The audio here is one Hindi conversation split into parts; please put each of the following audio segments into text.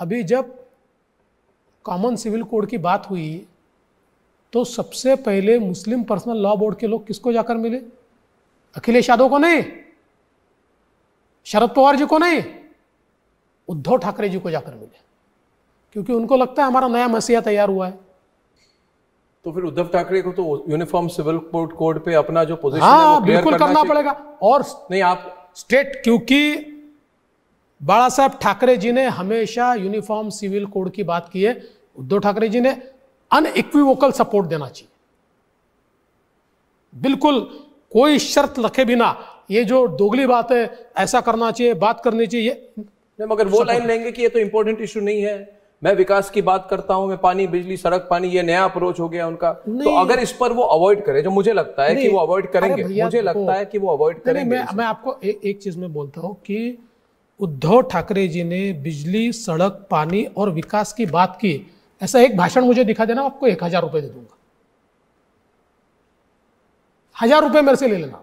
अभी जब कॉमन सिविल कोड की बात हुई तो सबसे पहले मुस्लिम पर्सनल लॉ बोर्ड के लोग किसको जाकर मिले अखिलेश यादव को नहीं शरद पवार जी को नहीं उद्धव ठाकरे जी को जाकर मिले क्योंकि उनको लगता है हमारा नया मसीहा तैयार हुआ है तो फिर उद्धव ठाकरे को तो यूनिफॉर्म सिविल कोड पे अपना जो पोजीशन हाँ, है वो बिल्कुल करना, करना पड़ेगा और नहीं आप स्टेट क्योंकि बाला साहब ठाकरे जी ने हमेशा यूनिफॉर्म सिविल कोड की बात की है उद्धव ठाकरे जी ने अनइक्विवोकल सपोर्ट देना चाहिए बिल्कुल कोई शर्त रखे बिना ये जो दोगली बात है ऐसा करना चाहिए बात करनी चाहिए नहीं मगर वो लाइन लेंगे कि ये तो इंपॉर्टेंट इशू नहीं है मैं विकास की बात करता हूं मैं पानी बिजली सड़क पानी ये नया अप्रोच हो गया उनका तो अगर इस पर वो अवॉइड करे जो मुझे लगता है कि वो अवॉइड करेंगे मुझे लगता है कि वो अवॉइड करेंगे मैं मैं आपको एक चीज में बोलता हूँ कि उद्धव ठाकरे जी ने बिजली सड़क पानी और विकास की बात की ऐसा एक भाषण मुझे दिखा देना आपको एक हजार रुपये दे दूंगा हजार रुपये मेरे से ले लेना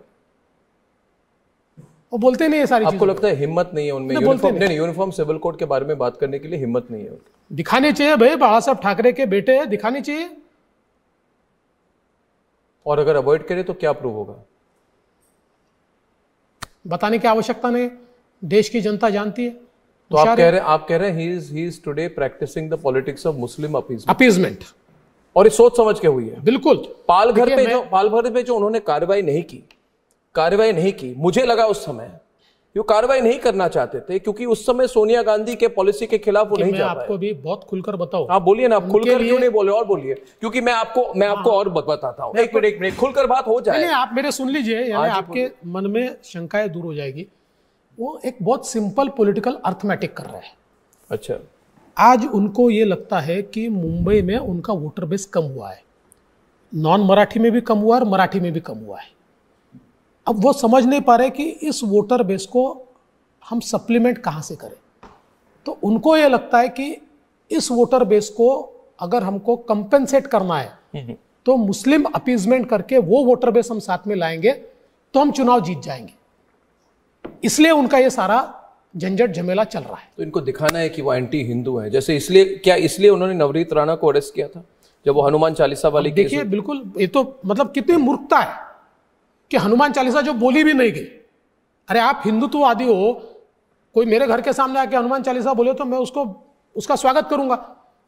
वो बोलते नहीं है सारी आपको लगता है हिम्मत नहीं है उनमें यूनिफॉर्म नहीं, यूनिफॉर्म सिविल कोड के बारे में बात करने के लिए हिम्मत नहीं है दिखानी चाहिए भाई बाला साहब ठाकरे के बेटे हैं दिखानी चाहिए और अगर अवॉइड करे तो क्या प्रूव होगा बताने की आवश्यकता नहीं देश की जनता जानती है तो आप कह रहे आप कह रहे हैं he is today practising the politics of Muslim appeasement और ये सोच समझ के हुई है बिल्कुल पालघर पे जो पालघर पे जो उन्होंने कार्रवाई नहीं की कार्रवाई नहीं की मुझे लगा उस समय जो कार्रवाई नहीं करना चाहते थे क्योंकि उस समय सोनिया गांधी के पॉलिसी के खिलाफ वो नहीं मैं आपको भी बहुत खुलकर बताओ आप बोलिए ना आप खुलकर क्यों नहीं बोले और बोलिए क्योंकि मैं आपको मैं आपको हाँ। और बताता हूँ एक मिनट एक मिनट खुलकर बात हो जाए आप मेरे सुन लीजिए हाँ आपके मन में शंकाएं दूर हो जाएगी वो एक बहुत सिंपल पॉलिटिकल अर्थमेटिक कर रहे हैं अच्छा आज उनको ये लगता है कि मुंबई में उनका वोटर बेस कम हुआ है नॉन मराठी में भी कम हुआ है और मराठी में भी कम हुआ है अब वो समझ नहीं पा रहे कि इस वोटर बेस को हम सप्लीमेंट कहाँ से करें तो उनको ये लगता है कि इस वोटर बेस को अगर हमको कंपेंसेट करना है हम्म, हम्म। तो मुस्लिम अपीजमेंट करके वो वोटर बेस हम साथ में लाएंगे तो हम चुनाव जीत जाएंगे इसलिए उनका ये सारा झंझट झमेला चल रहा है तो इनको दिखाना है कि वो एंटी हिंदू है जैसे इसलिए क्या इसलिए उन्होंने नवरीत राणा को अरेस्ट किया था जब वो हनुमान चालीसा वाली देखिए बिल्कुल ये तो मतलब कितनी मूर्खता है कि हनुमान चालीसा जो बोली भी नहीं गई अरे आप हिंदुत्व आदि हो कोई मेरे घर के सामने आके हनुमान चालीसा बोले तो मैं उसको उसका स्वागत करूंगा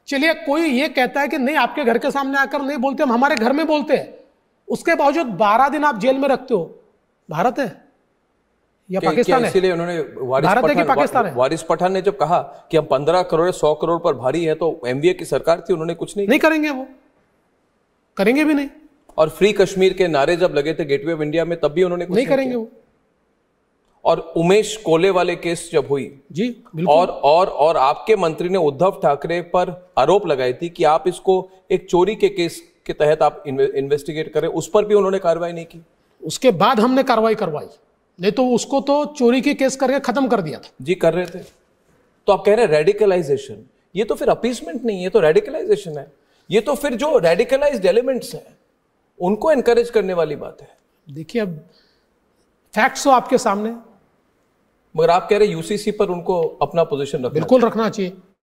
चलिए कोई ये कहता है कि नहीं आपके घर के सामने आकर नहीं बोलते हम हमारे घर में बोलते हैं उसके बावजूद बारह दिन आप जेल में रखते हो भारत है या पाकिस्तान है इसीलिए उन्होंने वारिस भारत है कि पाकिस्तान है वारिस पठान ने जब कहा कि हम पंद्रह करोड़ सौ करोड़ पर भारी है तो एमवीए की सरकार थी उन्होंने कुछ नहीं नहीं करेंगे वो करेंगे भी नहीं और फ्री कश्मीर के नारे जब लगे थे गेटवे ऑफ इंडिया में तब भी उन्होंने कुछ नहीं, नहीं करेंगे वो और उमेश कोले वाले केस जब हुई जी और और और आपके मंत्री ने उद्धव ठाकरे पर आरोप लगाई थी कि आप इसको एक चोरी के केस के तहत आप इन्वेस्टिगेट करें उस पर भी उन्होंने कार्रवाई नहीं की उसके बाद हमने कार्रवाई करवाई नहीं तो उसको तो चोरी के केस करके खत्म कर दिया था जी कर रहे थे तो आप कह रहे हैं रेडिकलाइजेशन ये तो फिर अपीसमेंट नहीं है तो रेडिकलाइजेशन है ये तो फिर जो रेडिकलाइज एलिमेंट्स हैं उनको एनकरेज करने वाली बात है देखिए अब फैक्ट्स हो तो आपके सामने मगर आप कह रहे यूसीसी पर उनको अपना पोजिशन बिल्कुल रखना चाहिए